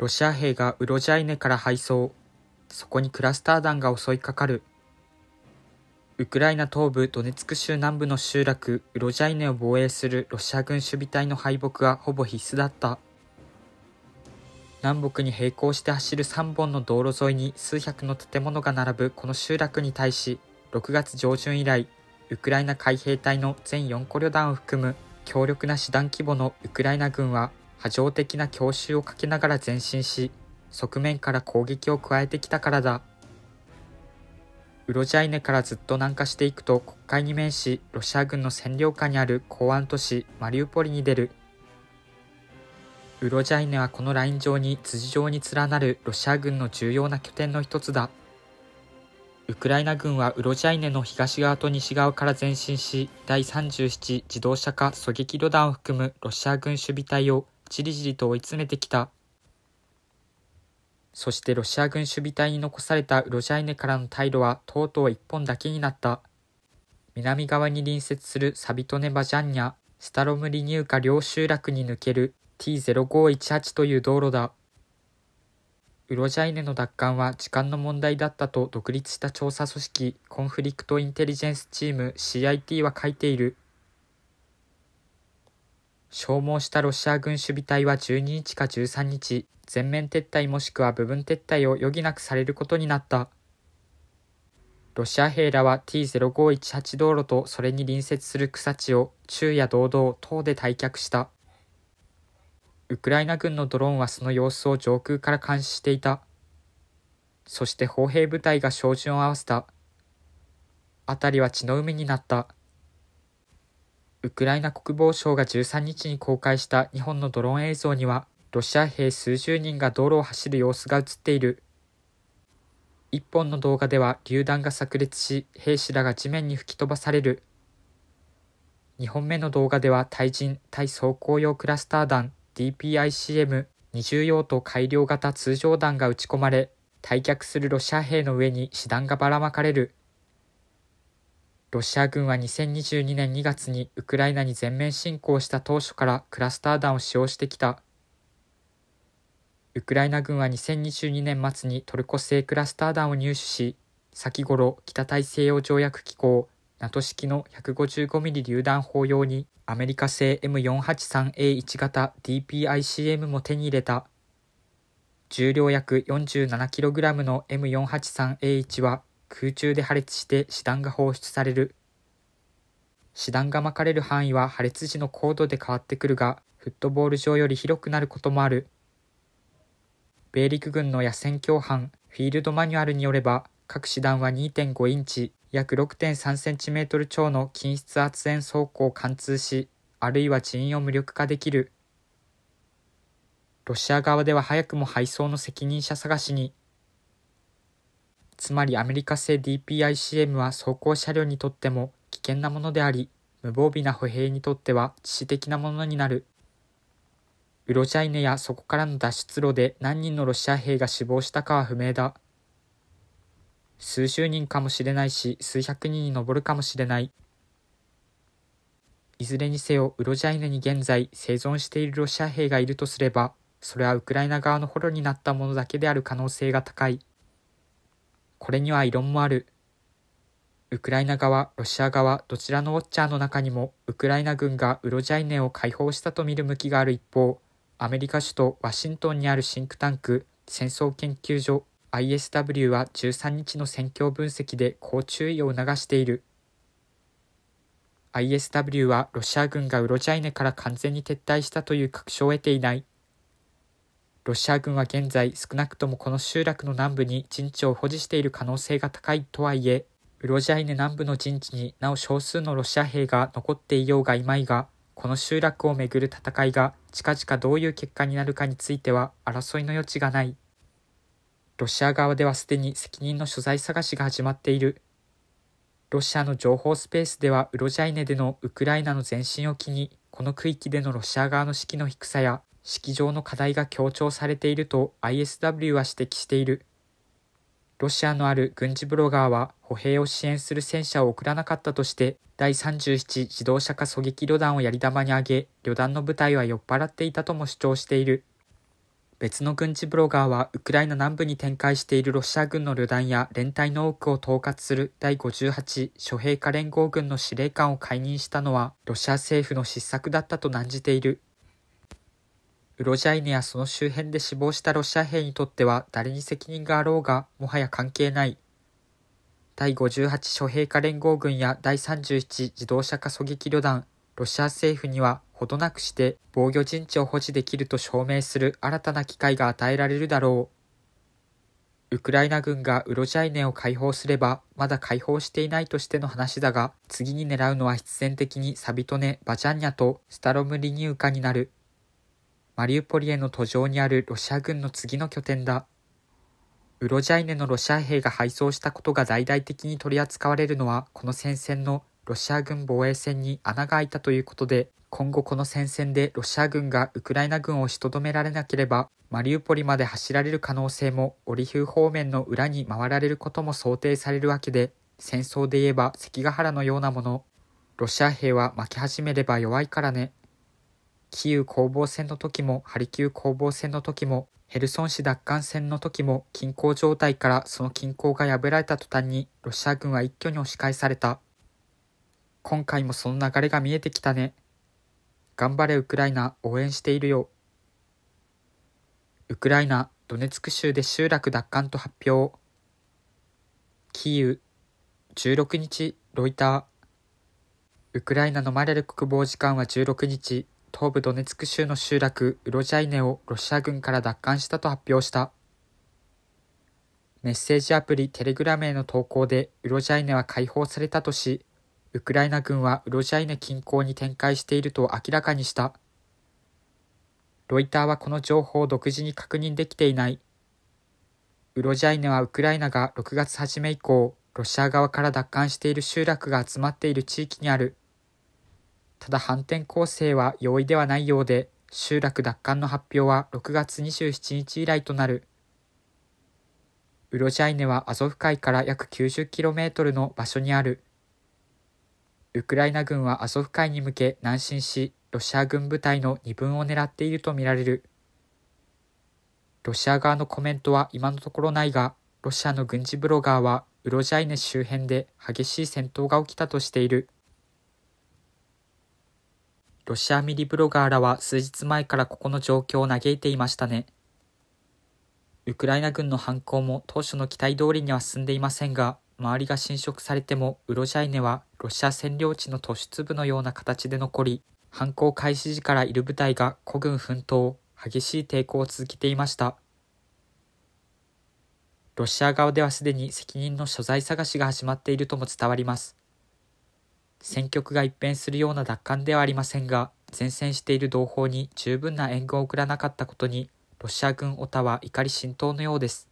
ロシア兵がウロジャイネから敗走。そこにクラスター弾が襲いかかる。ウクライナ東部ドネツク州南部の集落ウロジャイネを防衛するロシア軍守備隊の敗北はほぼ必須だった。南北に並行して走る3本の道路沿いに数百の建物が並ぶこの集落に対し、6月上旬以来、ウクライナ海兵隊の全4個旅団を含む強力な師団規模のウクライナ軍は波状的な強襲をかけながら前進し、側面から攻撃を加えてきたからだ。ウロジャイネからずっと南下していくと国会に面し、ロシア軍の占領下にある港湾都市マリウポリに出る。ウロジャイネはこのライン上に辻上に連なるロシア軍の重要な拠点の一つだ。ウクライナ軍はウロジャイネの東側と西側から前進し、第37自動車化狙撃旅団を含むロシア軍守備隊をじりじりと追い詰めてきたそしてロシア軍守備隊に残されたロジャイネからの退路はとうとう一本だけになった南側に隣接するサビトネバジャンニャスタロムリニーカ両集落に抜ける T0518 という道路だウロジャイネの奪還は時間の問題だったと独立した調査組織コンフリクト・インテリジェンスチーム CIT は書いている消耗したロシア軍守備隊は12日か13日、全面撤退もしくは部分撤退を余儀なくされることになった。ロシア兵らは T0518 道路とそれに隣接する草地を昼夜堂々等で退却した。ウクライナ軍のドローンはその様子を上空から監視していた。そして砲兵部隊が照準を合わせた。辺りは血の海になった。ウクライナ国防省が13日に公開した日本のドローン映像には、ロシア兵数十人が道路を走る様子が映っている。一本の動画では榴弾が炸裂し、兵士らが地面に吹き飛ばされる。2本目の動画では対人対装甲用クラスター弾 d p i c m 二重用と改良型通常弾が撃ち込まれ、退却するロシア兵の上に子弾がばらまかれる。ロシア軍は2022年2月にウクライナに全面侵攻した当初からクラスター弾を使用してきた。ウクライナ軍は2022年末にトルコ製クラスター弾を入手し、先頃北大西洋条約機構 NATO 式の 155mm 榴弾砲用にアメリカ製 M483A1 型 DPICM も手に入れた。重量約 47kg の M483A1 は空中で破裂して死弾が放出される死弾がまかれる範囲は破裂時の高度で変わってくるがフットボール上より広くなることもある米陸軍の野戦共犯フィールドマニュアルによれば各師団は2.5インチ約6 3センチメートル超の均質圧縁装甲を貫通しあるいは人員を無力化できるロシア側では早くも配送の責任者探しにつまりアメリカ製 DPICM は装甲車両にとっても危険なものであり、無防備な歩兵にとっては致死的なものになる。ウロジャイネやそこからの脱出路で何人のロシア兵が死亡したかは不明だ。数十人かもしれないし、数百人に上るかもしれない。いずれにせよ、ウロジャイネに現在生存しているロシア兵がいるとすれば、それはウクライナ側の捕虜になったものだけである可能性が高い。これには異論もある。ウクライナ側、ロシア側、どちらのウォッチャーの中にも、ウクライナ軍がウロジャイネを解放したと見る向きがある一方、アメリカ首都ワシントンにあるシンクタンク、戦争研究所 ISW は13日の戦況分析でこう注意を促している。ISW はロシア軍がウロジャイネから完全に撤退したという確証を得ていない。ロシア軍は現在少なくともこの集落の南部に陣地を保持している可能性が高いとはいえウロジャイネ南部の陣地になお少数のロシア兵が残っていようがいまいがこの集落をめぐる戦いが近々どういう結果になるかについては争いの余地がないロシア側ではすでに責任の所在探しが始まっているロシアの情報スペースではウロジャイネでのウクライナの前進を機にこの区域でのロシア側の士気の低さや式場の課題が強調されていると ISW は指摘している。ロシアのある軍事ブロガーは歩兵を支援する戦車を送らなかったとして第37自動車化狙撃旅団をやり玉に挙げ旅団の部隊は酔っ払っていたとも主張している別の軍事ブロガーはウクライナ南部に展開しているロシア軍の旅団や連隊の多くを統括する第58諸兵科連合軍の司令官を解任したのはロシア政府の失策だったと難じているウロジャイネやその周辺で死亡したロシア兵にとっては誰に責任があろうがもはや関係ない。第58諸兵化連合軍や第31自動車化狙撃旅団、ロシア政府にはほどなくして防御陣地を保持できると証明する新たな機会が与えられるだろう。ウクライナ軍がウロジャイネを解放すればまだ解放していないとしての話だが次に狙うのは必然的にサビトネ・バジャンニャとスタロムリニウカになる。マリウポリへの途上にあるロシア軍の次の拠点だ。ウロジャイネのロシア兵が敗走したことが大々的に取り扱われるのは、この戦線のロシア軍防衛線に穴が開いたということで、今後この戦線でロシア軍がウクライナ軍を仕留められなければ、マリウポリまで走られる可能性も、オリヒウ方面の裏に回られることも想定されるわけで、戦争で言えば関ヶ原のようなもの。ロシア兵は負け始めれば弱いからね。キーウ攻防戦の時もハリキウ攻防戦の時もヘルソン市奪還戦の時も均衡状態からその均衡が破られた途端にロシア軍は一挙に押し返された今回もその流れが見えてきたね頑張れウクライナ応援しているよウクライナドネツク州で集落奪還と発表キーウ16日ロイターウクライナのマレル国防次官は16日東部ドネツク州の集落ウロジャイネをロシア軍から奪還したと発表したメッセージアプリテレグラムへの投稿でウロジャイネは解放されたとしウクライナ軍はウロジャイネ近郊に展開していると明らかにしたロイターはこの情報を独自に確認できていないウロジャイネはウクライナが6月初め以降ロシア側から奪還している集落が集まっている地域にあるただ反転攻勢は容易ではないようで、集落奪還の発表は6月27日以来となる。ウロジャイネはアゾフ海から約 90km の場所にある。ウクライナ軍はアゾフ海に向け南進し、ロシア軍部隊の二分を狙っているとみられる。ロシア側のコメントは今のところないが、ロシアの軍事ブロガーはウロジャイネ周辺で激しい戦闘が起きたとしている。ロシアミリブロガーらは数日前からここの状況を嘆いていましたね。ウクライナ軍の反攻も当初の期待通りには進んでいませんが、周りが侵食されてもウロジャイネはロシア占領地の突出部のような形で残り、反攻開始時からいる部隊が孤軍奮闘、激しい抵抗を続けていました。ロシア側ではすでに責任の所在探しが始まっているとも伝わります。戦局が一変するような奪還ではありませんが、前線している同胞に十分な援軍を送らなかったことに、ロシア軍オタは怒り浸透のようです。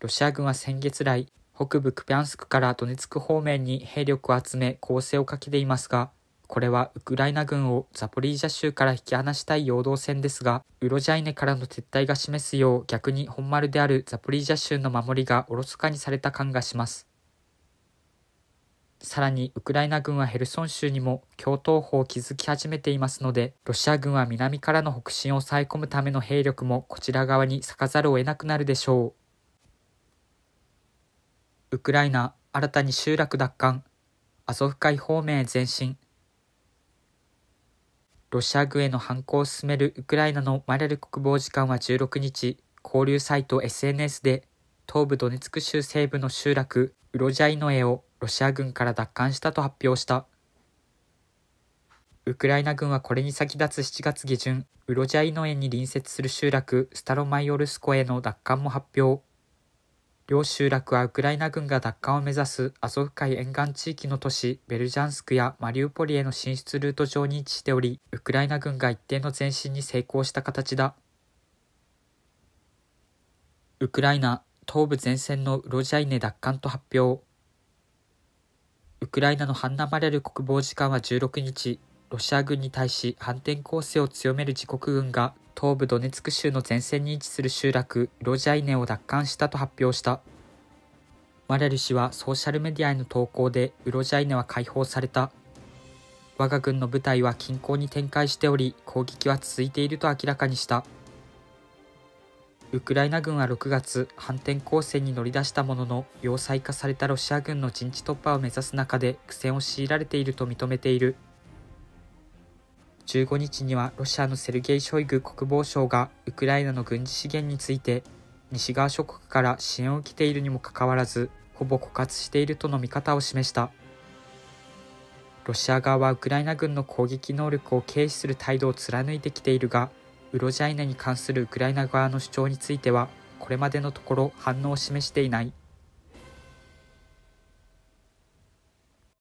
ロシア軍は先月来、北部クピャンスクからドネツク方面に兵力を集め攻勢をかけていますが、これはウクライナ軍をザポリージャ州から引き離したい陽動戦ですが、ウロジャイネからの撤退が示すよう逆に本丸であるザポリージャ州の守りがおろそかにされた感がします。さらにウクライナ軍はヘルソン州にも共闘法を築き始めていますので、ロシア軍は南からの北進を抑え込むための兵力もこちら側に割かざるを得なくなるでしょう。ウクライナ、新たに集落奪還、アゾフ海方面へ前進。ロシア軍への反抗を進めるウクライナのマレル国防次官は16日、交流サイト SNS で東部ドネツク州西部の集落ウロジャイノエをロシア軍から奪還したと発表したウクライナ軍はこれに先立つ7月下旬ウロジャイノ園に隣接する集落スタロマイオルスコへの奪還も発表両集落はウクライナ軍が奪還を目指すアゾフ海沿岸地域の都市ベルジャンスクやマリウポリへの進出ルート上に位置しておりウクライナ軍が一定の前進に成功した形だウクライナ東部前線のウロジャイネ奪還と発表ウクライナのハンナ・マリャル国防次官は16日、ロシア軍に対し反転攻勢を強める自国軍が東部ドネツク州の前線に位置する集落ロジャイネを奪還したと発表した。マリャル氏はソーシャルメディアへの投稿でウロジャイネは解放された。我が軍の部隊は近郊に展開しており、攻撃は続いていると明らかにした。ウクライナ軍は6月、反転攻勢に乗り出したものの、要塞化されたロシア軍の陣地突破を目指す中で苦戦を強いられていると認めている。15日にはロシアのセルゲイ・ショイグ国防相がウクライナの軍事資源について西側諸国から支援を受けているにもかかわらずほぼ枯渇しているとの見方を示したロシア側はウクライナ軍の攻撃能力を軽視する態度を貫いてきているがウロジャイナに関するウクライナ側の主張についてはこれまでのところ反応を示していない